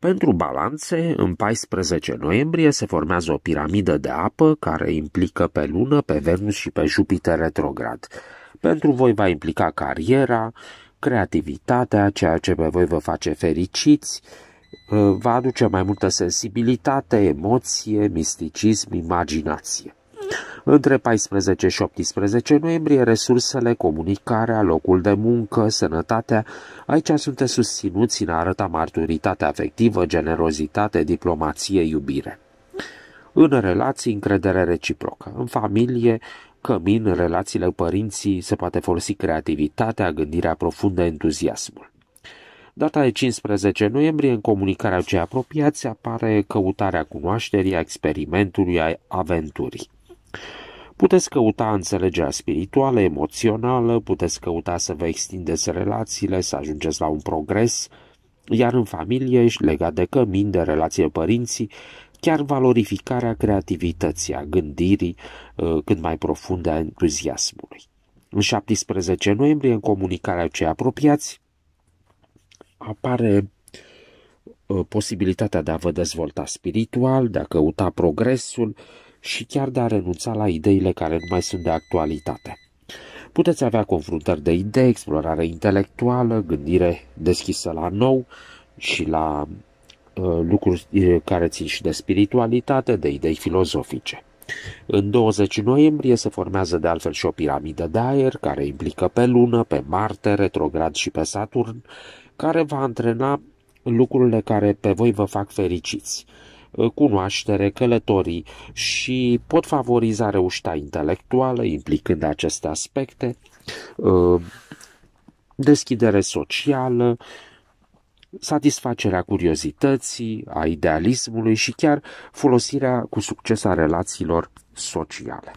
Pentru balanțe, în 14 noiembrie se formează o piramidă de apă care implică pe lună, pe Venus și pe Jupiter retrograd. Pentru voi va implica cariera, creativitatea, ceea ce pe voi vă face fericiți, va aduce mai multă sensibilitate, emoție, misticism, imaginație. Între 14 și 18 noiembrie, resursele, comunicarea, locul de muncă, sănătatea, aici sunteți susținuți în a arăta maturitate afectivă, generozitate, diplomație, iubire. În relații, încredere reciprocă. În familie, cămin, în relațiile părinții, se poate folosi creativitatea, gândirea profundă, entuziasmul. Data de 15 noiembrie, în comunicarea cei apropiați, apare căutarea cunoașterii, a experimentului, a aventurii. Puteți căuta înțelegerea spirituală, emoțională, puteți căuta să vă extindeți relațiile, să ajungeți la un progres, iar în familie și legat de cămin, de relație părinții, chiar valorificarea creativității, a gândirii uh, cât mai profunde a entuziasmului. În 17 noiembrie, în comunicarea cei apropiați, apare uh, posibilitatea de a vă dezvolta spiritual, de a căuta progresul, și chiar de a renunța la ideile care nu mai sunt de actualitate. Puteți avea confruntări de idei, explorare intelectuală, gândire deschisă la nou și la uh, lucruri uh, care țin și de spiritualitate, de idei filozofice. În 20 noiembrie se formează de altfel și o piramidă de aer care implică pe Lună, pe Marte, retrograd și pe Saturn, care va antrena lucrurile care pe voi vă fac fericiți. Uh, cunoaștere, călătorii și pot favoriza reușita intelectuală implicând aceste aspecte, uh, deschidere socială, satisfacerea curiozității, a idealismului și chiar folosirea cu succes a relațiilor sociale.